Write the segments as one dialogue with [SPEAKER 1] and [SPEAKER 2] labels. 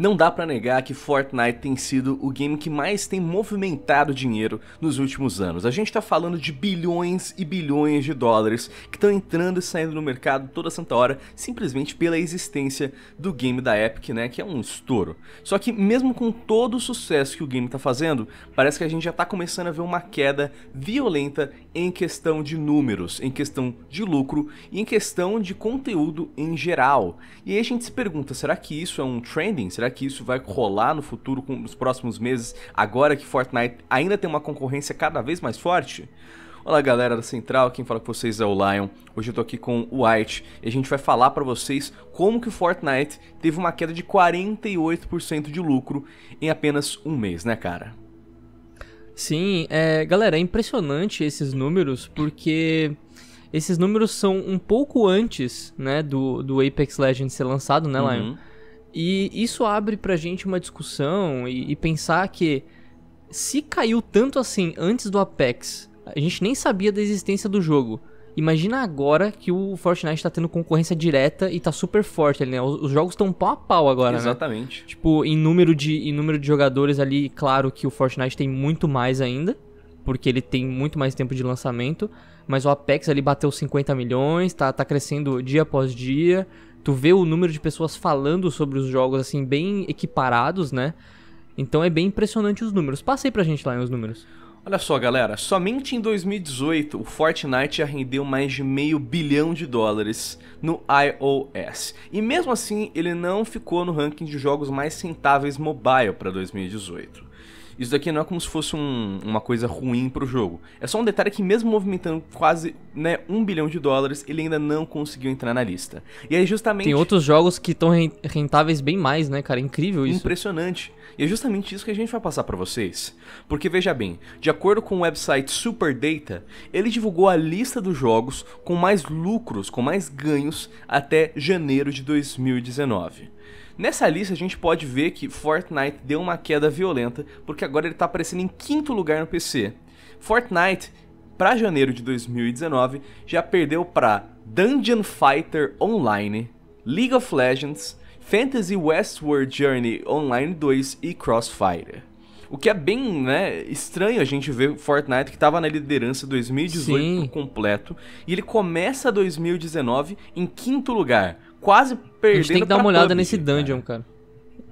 [SPEAKER 1] Não dá para negar que Fortnite tem sido o game que mais tem movimentado dinheiro nos últimos anos. A gente está falando de bilhões e bilhões de dólares que estão entrando e saindo no mercado toda santa hora, simplesmente pela existência do game da Epic, né, que é um estouro. Só que mesmo com todo o sucesso que o game está fazendo, parece que a gente já está começando a ver uma queda violenta em questão de números, em questão de lucro e em questão de conteúdo em geral. E aí a gente se pergunta, será que isso é um trending? Será que isso vai rolar no futuro, nos próximos meses, agora que Fortnite ainda tem uma concorrência cada vez mais forte? Olá galera da Central, quem fala com vocês é o Lion. Hoje eu tô aqui com o White e a gente vai falar para vocês como que o Fortnite teve uma queda de
[SPEAKER 2] 48% de lucro em apenas um mês, né cara? Sim, é, galera, é impressionante esses números porque esses números são um pouco antes né, do, do Apex Legends ser lançado, né, uhum. Lion? E isso abre pra gente uma discussão e, e pensar que se caiu tanto assim antes do Apex, a gente nem sabia da existência do jogo. Imagina agora que o Fortnite está tendo concorrência direta e tá super forte ali, né? Os, jogos estão pau a pau agora, né? Exatamente. Né? Tipo, em número, de, em número de jogadores ali, claro que o Fortnite tem muito mais ainda, porque ele tem muito mais tempo de lançamento, mas o Apex ali bateu 50 milhões, tá, tá crescendo dia após dia tu vê o número de pessoas falando sobre os jogos, assim, bem equiparados, né? Então é bem impressionante os números. Passei pra gente lá os números.
[SPEAKER 1] Olha só, galera, somente em 2018 o Fortnite já rendeu mais de meio bilhão de dólares no iOS. E mesmo assim, ele não ficou no ranking de jogos mais rentáveis mobile para 2018. Isso daqui não é como se fosse um, uma coisa ruim pro jogo. É só um detalhe que mesmo movimentando quase né, um bilhão de dólares, ele ainda não conseguiu entrar na lista. E é justamente... Tem
[SPEAKER 2] outros jogos que estão rentáveis bem mais, né,
[SPEAKER 1] cara? É incrível isso. Impressionante. E é justamente isso que a gente vai passar para vocês. Porque veja bem, de acordo com o website Superdata, ele divulgou a lista dos jogos com mais lucros, com mais ganhos até janeiro de 2019. Nessa lista a gente pode ver que Fortnite deu uma queda violenta, porque agora ele está aparecendo em quinto lugar no PC. Fortnite, para janeiro de 2019, já perdeu para Dungeon Fighter Online, League of Legends, Fantasy Westward Journey Online 2 e Crossfire. O que é bem né, estranho a gente ver Fortnite que estava na liderança 2018 Sim. por completo e ele começa
[SPEAKER 2] 2019 em quinto lugar quase perdendo. A gente tem que dar uma olhada Bubby, nesse dungeon, cara. cara.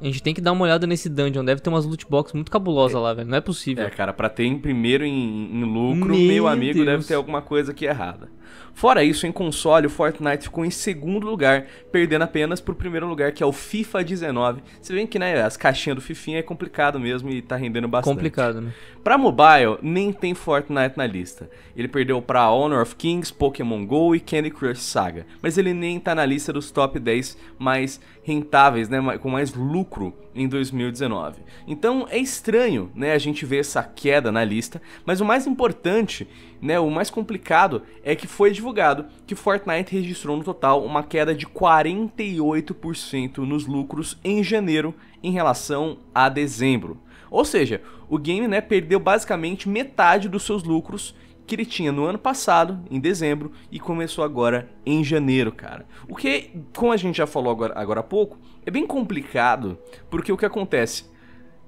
[SPEAKER 2] A gente tem que dar uma olhada nesse dungeon. Deve ter umas loot box muito cabulosa é, lá, velho. Não é possível. É, cara, pra ter em primeiro em, em lucro, meu, meu amigo, Deus. deve ter
[SPEAKER 1] alguma coisa aqui errada.
[SPEAKER 2] Fora isso, em console,
[SPEAKER 1] o Fortnite ficou em segundo lugar, perdendo apenas pro primeiro lugar, que é o FIFA 19. Se bem que, né, as caixinhas do Fifinha é complicado mesmo e tá rendendo bastante. Complicado, né? Pra mobile, nem tem Fortnite na lista. Ele perdeu pra Honor of Kings, Pokémon GO e Candy Crush Saga. Mas ele nem tá na lista dos top 10 mais rentáveis, né, com mais lucro em 2019. Então é estranho, né, a gente ver essa queda na lista, mas o mais importante, né, o mais complicado é que foi divulgado que Fortnite registrou no total uma queda de 48% nos lucros em janeiro em relação a dezembro. Ou seja, o game né, perdeu basicamente metade dos seus lucros que ele tinha no ano passado, em dezembro, e começou agora em janeiro, cara. O que, como a gente já falou agora, agora há pouco, é bem complicado, porque o que acontece?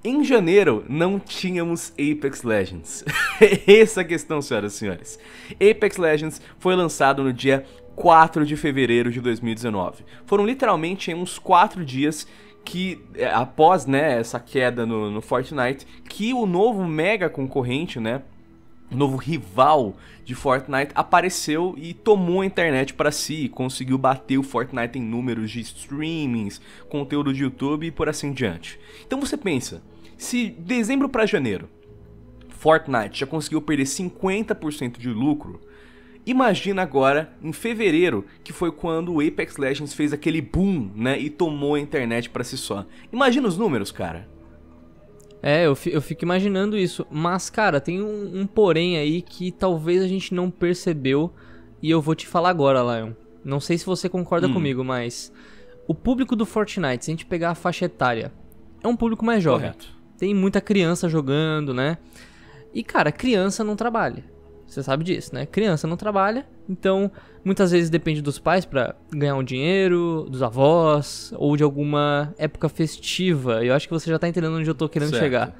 [SPEAKER 1] Em janeiro não tínhamos Apex Legends. Essa é a questão, senhoras e senhores. Apex Legends foi lançado no dia 4 de fevereiro de 2019. Foram literalmente uns 4 dias que é, após né, essa queda no, no Fortnite, que o novo mega concorrente, né, novo rival de Fortnite apareceu e tomou a internet para si, conseguiu bater o Fortnite em números de streamings, conteúdo de YouTube e por assim diante. Então você pensa, se dezembro para janeiro Fortnite já conseguiu perder 50% de lucro, Imagina agora em fevereiro, que foi quando o Apex Legends fez aquele boom, né, e tomou a internet para si só.
[SPEAKER 2] Imagina os números, cara. É, eu, eu fico imaginando isso. Mas, cara, tem um, um, porém aí que talvez a gente não percebeu e eu vou te falar agora, Lion. Não sei se você concorda hum. comigo, mas o público do Fortnite, se a gente pegar a faixa etária, é um público mais jovem. Correto. Tem muita criança jogando, né? E, cara, criança não trabalha. Você sabe disso, né? Criança não trabalha, então muitas vezes depende dos pais para ganhar um dinheiro, dos avós ou de alguma época festiva. Eu acho que você já tá entendendo onde eu tô querendo certo. chegar.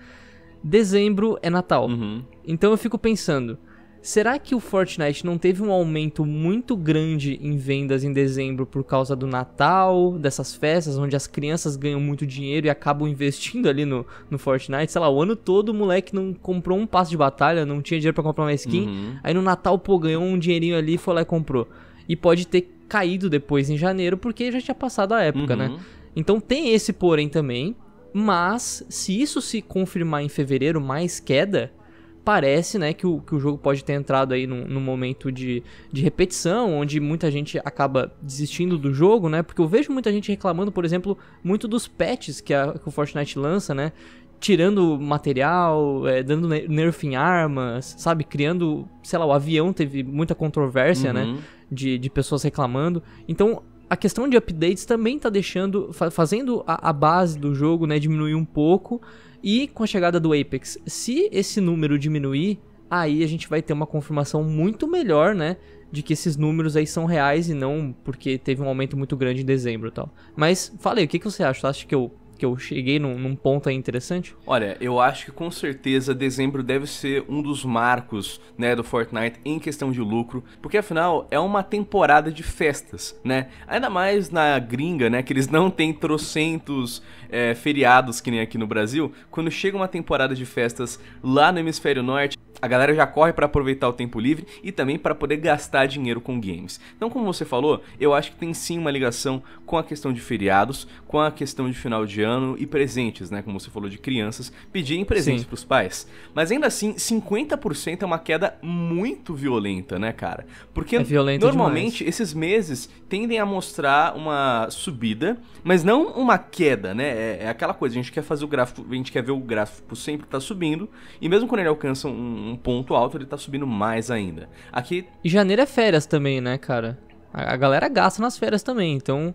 [SPEAKER 2] Dezembro é Natal. Uhum. Então eu fico pensando, Será que o Fortnite não teve um aumento muito grande em vendas em dezembro por causa do Natal, dessas festas onde as crianças ganham muito dinheiro e acabam investindo ali no, no Fortnite? Sei lá, o ano todo o moleque não comprou um passo de batalha, não tinha dinheiro para comprar uma skin. Uhum. Aí no Natal, pô, ganhou um dinheirinho ali e foi lá e comprou. E pode ter caído depois em janeiro porque já tinha passado a época, né? uhum. né? Então tem esse porém também. Mas se isso se confirmar em fevereiro, mais queda, parece, né, que o, que o jogo pode ter entrado aí num, num momento de, de repetição, onde muita gente acaba desistindo do jogo, né? Porque eu vejo muita gente reclamando, por exemplo, muito dos patches que, a, que o Fortnite lança, né? tirando material, é, dando nerf em armas, sabe? Criando, sei lá, o avião teve muita controvérsia, né? uhum. né? De, de pessoas reclamando. Então, a questão de updates também tá deixando, fazendo a, a base do jogo, né? Diminuir um pouco. E com a chegada do Apex, se esse número diminuir, aí a gente vai ter uma confirmação muito melhor, né? De que esses números aí são reais e não porque teve um aumento muito grande em dezembro e tal. Mas falei, o que, que você acha? Você acha que eu que eu cheguei num, num ponto aí interessante?
[SPEAKER 1] Olha, eu acho que com certeza dezembro deve ser um dos marcos, né, do Fortnite em questão de lucro, porque afinal é uma temporada de festas, né? Ainda mais na gringa, né, que eles não têm trocentos é, feriados que nem aqui no Brasil. Quando chega uma temporada de festas lá no hemisfério norte, a galera já corre para aproveitar o tempo livre e também para poder gastar dinheiro com games. Então, como você falou, eu acho que tem sim uma ligação com a questão de feriados, com a questão de final de ano e presentes, né? Como você falou de crianças pedirem presentes para os pais. Mas ainda assim, 50% é uma queda muito violenta, né, cara? Porque é normalmente demais. esses meses tendem a mostrar uma subida, mas não uma queda, né? É, é, aquela coisa, a gente quer fazer o gráfico, a gente quer ver o gráfico sempre tá subindo, e mesmo quando ele alcança um
[SPEAKER 2] um ponto alto, ele tá subindo mais ainda. Aqui. E janeiro é férias também, né, cara? A, a galera gasta nas férias também, então.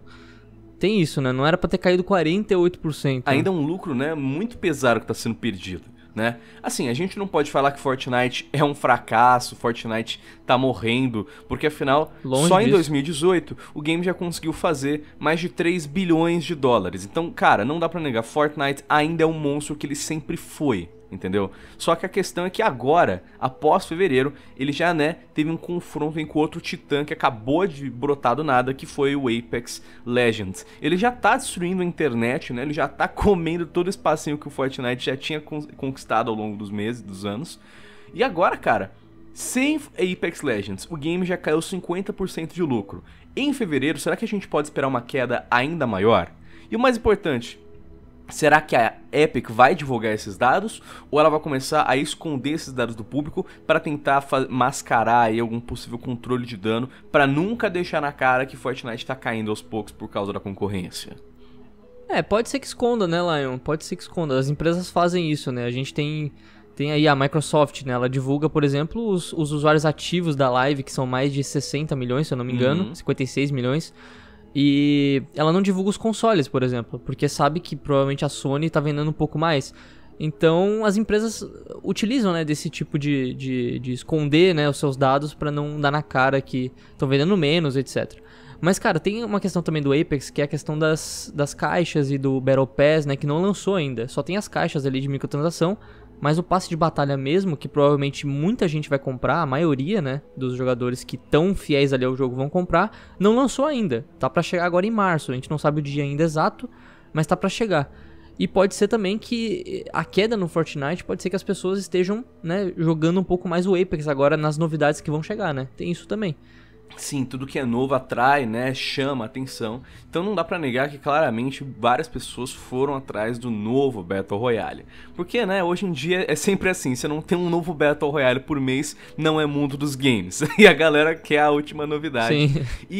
[SPEAKER 2] Tem isso, né? Não era para ter caído 48%. Né? Ainda
[SPEAKER 1] é um lucro, né? Muito pesado que tá sendo perdido. Né? Assim, a gente não pode falar que Fortnite é um fracasso, Fortnite tá morrendo, porque afinal, Longe só disso. em 2018 o game já conseguiu fazer mais de 3 bilhões de dólares. Então, cara, não dá para negar, Fortnite ainda é um monstro que ele sempre foi entendeu? Só que a questão é que agora, após fevereiro, ele já, né, teve um confronto com outro titã que acabou de brotar do nada, que foi o Apex Legends. Ele já tá destruindo a internet, né, ele já tá comendo todo o espacinho que o Fortnite já tinha conquistado ao longo dos meses, dos anos. E agora, cara, sem Apex Legends, o game já caiu 50% de lucro. Em fevereiro, será que a gente pode esperar uma queda ainda maior? E o mais importante, Será que a Epic vai divulgar esses dados ou ela vai começar a esconder esses dados do público para tentar mascarar aí algum possível controle de dano para nunca deixar na cara que Fortnite está caindo aos poucos por causa da concorrência?
[SPEAKER 2] É, pode ser que esconda, né, Lion? Pode ser que esconda. As empresas fazem isso, né? A gente tem tem aí a Microsoft, né? Ela divulga, por exemplo, os, os usuários ativos da live, que são mais de 60 milhões, se eu não me engano, uhum. 56 milhões. E ela não divulga os consoles, por exemplo, porque sabe que provavelmente a Sony está vendendo um pouco mais. Então as empresas utilizam né, desse tipo de, de, de esconder né, os seus dados para não dar na cara que estão vendendo menos, etc. Mas, cara, tem uma questão também do Apex, que é a questão das, das caixas e do Battle Pass, né? Que não lançou ainda. Só tem as caixas ali de microtransação. Mas o passe de batalha mesmo, que provavelmente muita gente vai comprar, a maioria, né, dos jogadores que tão fiéis ali ao jogo vão comprar, não lançou ainda. Tá para chegar agora em março, a gente não sabe o dia ainda exato, mas tá para chegar. E pode ser também que eh, a queda no Fortnite pode ser que as pessoas estejam, né, jogando um pouco mais o Apex agora nas novidades que vão chegar, né? Tem isso também. Sim, tudo que é novo
[SPEAKER 1] atrai, né, chama atenção. Então não dá para negar que claramente várias pessoas foram atrás do novo Battle Royale. Porque, né, hoje em dia é sempre assim, você não tem um novo Battle Royale por mês, não é mundo dos games. E a galera quer a última novidade. Sim. E,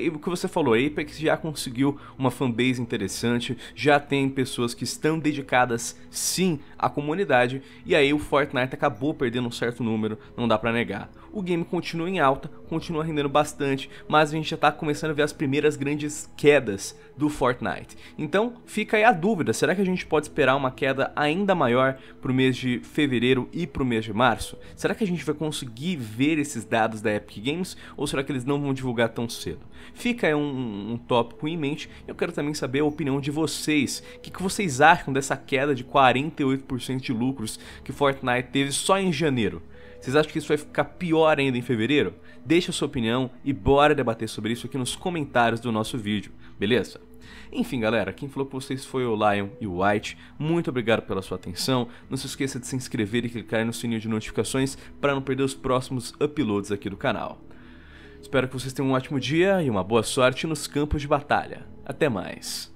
[SPEAKER 1] e, e o que você falou, Apex já conseguiu uma fanbase interessante, já tem pessoas que estão dedicadas sim à comunidade, e aí o Fortnite acabou perdendo um certo número, não dá para negar o game continua em alta, continua rendendo bastante, mas a gente já está começando a ver as primeiras grandes quedas do Fortnite. Então fica aí a dúvida, será que a gente pode esperar uma queda ainda maior para o mês de fevereiro e para o mês de março? Será que a gente vai conseguir ver esses dados da Epic Games ou será que eles não vão divulgar tão cedo? Fica aí um, um tópico em mente, eu quero também saber a opinião de vocês, o que, que vocês acham dessa queda de 48% de lucros que Fortnite teve só em janeiro? Vocês acham que isso vai ficar pior ainda em fevereiro? Deixe a sua opinião e bora debater sobre isso aqui nos comentários do nosso vídeo, beleza? Enfim, galera, quem falou com vocês foi o Lion e o White. Muito obrigado pela sua atenção. Não se esqueça de se inscrever e clicar no sininho de notificações para não perder os próximos uploads aqui do canal. Espero que vocês tenham um ótimo dia e uma boa sorte nos campos de batalha. Até mais!